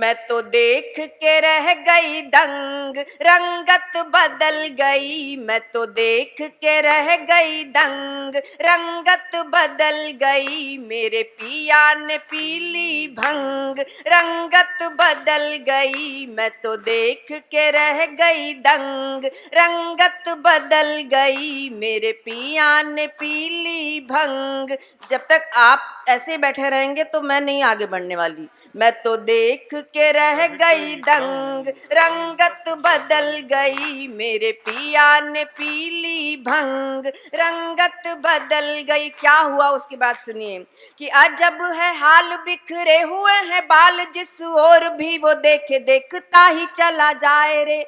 मैं तो देख के रह गई दंग रंगत बदल गई मैं तो देख के रह गई दंग रंगत बदल गई मेरे पिया ने पीली भंग रंगत बदल गई मैं तो देख के रह गई दंग रंगत बदल गई मेरे पिया ने पीली भंग जब तक आप ऐसे ही बैठे रहेंगे तो मैं नहीं आगे बढ़ने वाली मैं तो देख के रह गई दंग रंगत बदल गई मेरे पिया ने पीली भंग रंगत बदल गई क्या हुआ उसके बाद सुनिए कि अजब है हाल बिखरे हुए हैं बाल जिस और भी वो देखे देखता ही चला जाए रे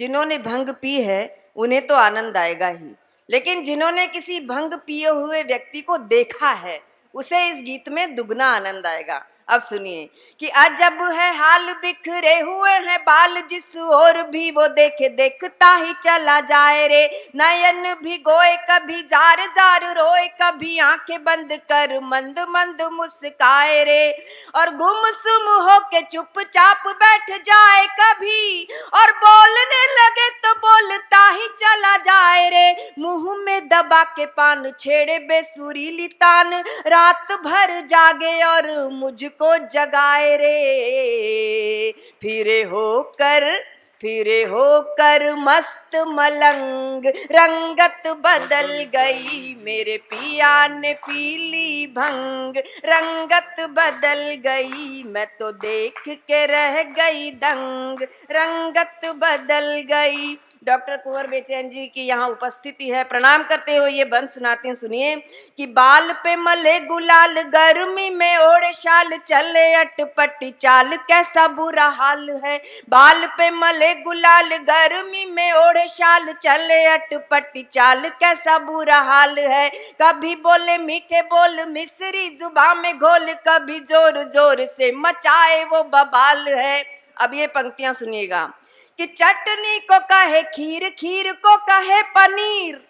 जिन्होंने भंग पी है उन्हें तो आनंद आएगा ही लेकिन जिन्होंने किसी भंग पिए हुए व्यक्ति को देखा है उसे इस गीत में दुगना आनंद आएगा अब सुनिए कि अजब है हाल बिखरे हुए हैं बाल जिस और भी वो देखे देखता ही चला जाए रे नयन भी गोए कभी जार जार रोए कभी आंखें बंद कर मंद मंद मुस्काए रे और गुम सुम होके चुपचाप बैठ जाए कभी और शराबा के पान छेड़े बेसुरीली तान रात भर जागे और मुझको जगाए रे फिरे होकर फिरे होकर मस्त मलंग रंगत बदल गई मेरे पिया ने पीली भंग रंगत बदल गई मैं तो देख के रह गई दंग रंगत बदल गई डॉक्टर कुंवर बेचैन जी की यहाँ उपस्थिति है प्रणाम करते हुए ये बंद सुनाते हैं सुनिए कि बाल पे मले गुलाल गर्मी में ओढ़े शाल चले अटपटी चाल कैसा बुरा हाल है बाल पे मले गुलाल गर्मी में ओढ़े शाल चले अटपटी चाल कैसा बुरा हाल है कभी बोले मीठे बोल मिसरी जुबा में घोल कभी जोर जोर से मचाए वो बबाल है अब ये पंक्तियां सुनिएगा कि चटनी को कहे खीर खीर को कहे पनीर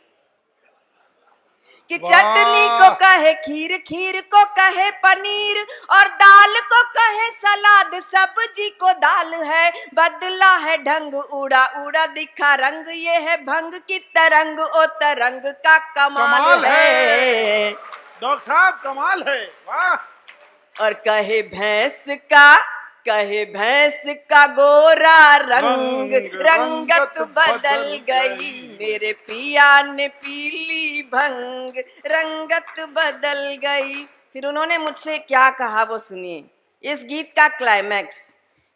कि चटनी को कहे खीर खीर को कहे पनीर और दाल को कहे सलाद सब्जी को दाल है बदला है ढंग उड़ा उड़ा दिखा रंग ये है भंग की तरंग ओ तरंग का कमाल, कमाल है, है। डॉक्टर साहब कमाल है वाह और कहे भैंस का कहे भैंस का गोरा रंग रंगत बदल गई मेरे पिया ने पीली भंग रंगत बदल गई फिर उन्होंने मुझसे क्या कहा वो सुनिए इस गीत का क्लाइमैक्स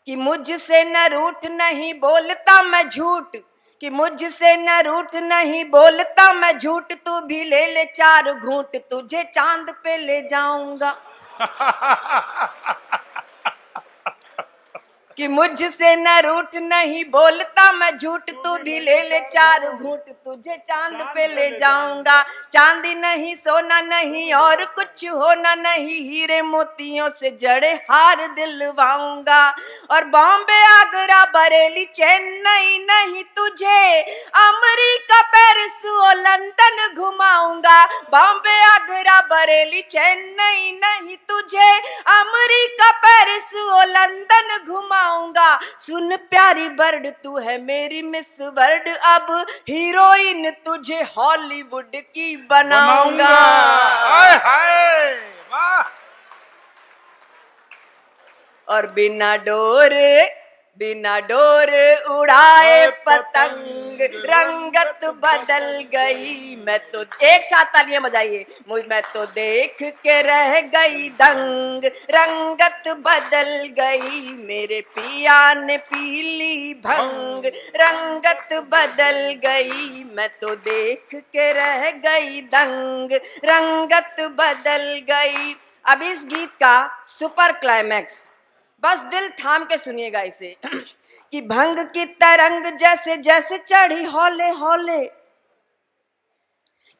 कि मुझसे न रूठ नहीं बोलता मैं झूठ कि मुझसे न रूठ नहीं बोलता मैं झूठ तू भी ले ले चार घूट तुझे चांद पे ले जाऊंगा कि मुझसे न रूट नहीं बोलता मैं झूठ तू भी ले ले चार घूट तुझे चांद पे ले जाऊंगा चांदी नहीं सोना नहीं और कुछ होना नहीं हीरे मोतियों से जड़े हार दिलवाऊंगा और बॉम्बे आगरा बरेली चेन्नई नहीं तुझे अमरीका पेरिस और लंदन घुमाऊंगा बॉम्बे आगरा बरेली चेन्नई नहीं तुझे अमरीका पेरिस और लंदन घुमा जाऊंगा सुन प्यारी बर्ड तू है मेरी मिस वर्ड अब हीरोइन तुझे हॉलीवुड की बनाऊंगा हाय हाय और बिना डोरे बिना डोर उड़ाए पतंग रंगत बदल गई मैं तो एक साथ तालियां बजाइए मैं तो देख के रह गई दंग रंगत बदल गई मेरे पिया ने पीली भंग रंगत बदल गई मैं तो देख के रह गई दंग रंगत बदल गई अब इस गीत का सुपर क्लाइमैक्स बस दिल थाम के सुनिएगा इसे कि भंग की तरंग जैसे जैसे चढ़ी हौले हौले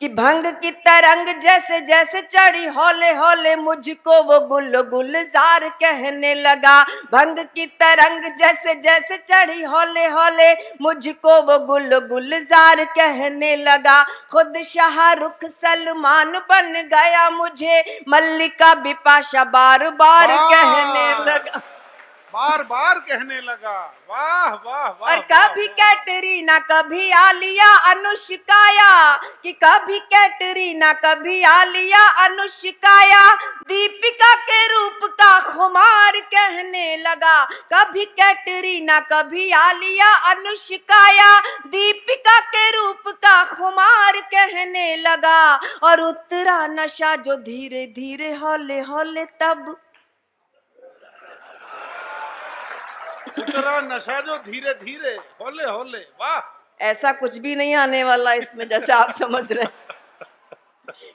कि भंग की तरंग जैसे जैसे चढ़ी हौले हौले मुझको वो गुल गुलजार कहने लगा भंग की तरंग जैसे जैसे चढ़ी हौले हौले मुझको वो गुल गुलजार कहने लगा खुद शाहरुख सलमान बन गया मुझे मल्लिका बिपाशा बार बार कहने बार बार कहने लगा वाह वाह वाह और कभी कैटरी ना कभी आलिया अनुष्काया कि कभी ना कभी आलिया अनुष्काया दीपिका के रूप का खुमार कहने लगा कभी कैटरी ना कभी आलिया अनुष्काया दीपिका के रूप का खुमार कहने लगा और उतरा नशा जो धीरे धीरे हौले हौले तब उतरा नशा जो धीरे धीरे होले होले वाह ऐसा कुछ भी नहीं आने वाला इसमें जैसे आप समझ रहे हैं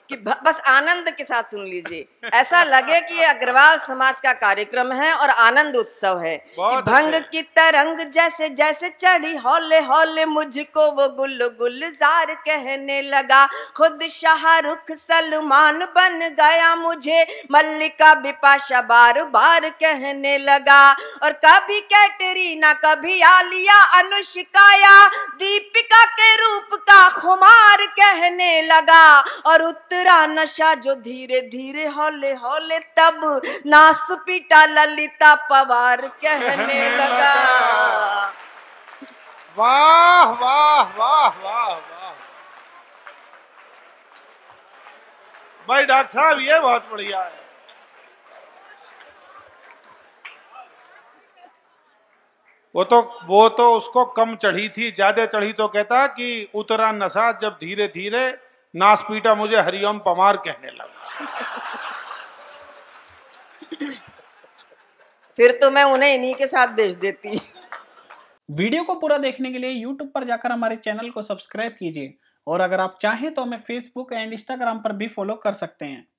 कि बस आनंद के साथ सुन लीजिए ऐसा लगे कि ये अग्रवाल समाज का कार्यक्रम है और आनंद उत्सव है कि भंग की तरंग जैसे जैसे चढ़ी हौले हौले मुझको वो गुल गुलजार कहने लगा खुद शाहरुख सलमान बन गया मुझे मल्लिका बिपाशा बार बार कहने लगा और कभी कैटरीना कभी आलिया अनुष्का दीपिका के रूप का खुमार कहने लगा और पर उतरा नशा जो धीरे धीरे हौले हौले तब नास पीटा ललिता पवार कहने लगा वाह वाह वाह वाह वाह भाई डॉक्टर साहब ये बहुत बढ़िया है वो तो वो तो उसको कम चढ़ी थी ज्यादा चढ़ी तो कहता कि उतरा नशा जब धीरे धीरे नासपीटा मुझे हरिओम पमार कहने लगा फिर तो मैं उन्हें इन्हीं के साथ भेज देती वीडियो को पूरा देखने के लिए YouTube पर जाकर हमारे चैनल को सब्सक्राइब कीजिए और अगर आप चाहें तो हमें Facebook एंड Instagram पर भी फॉलो कर सकते हैं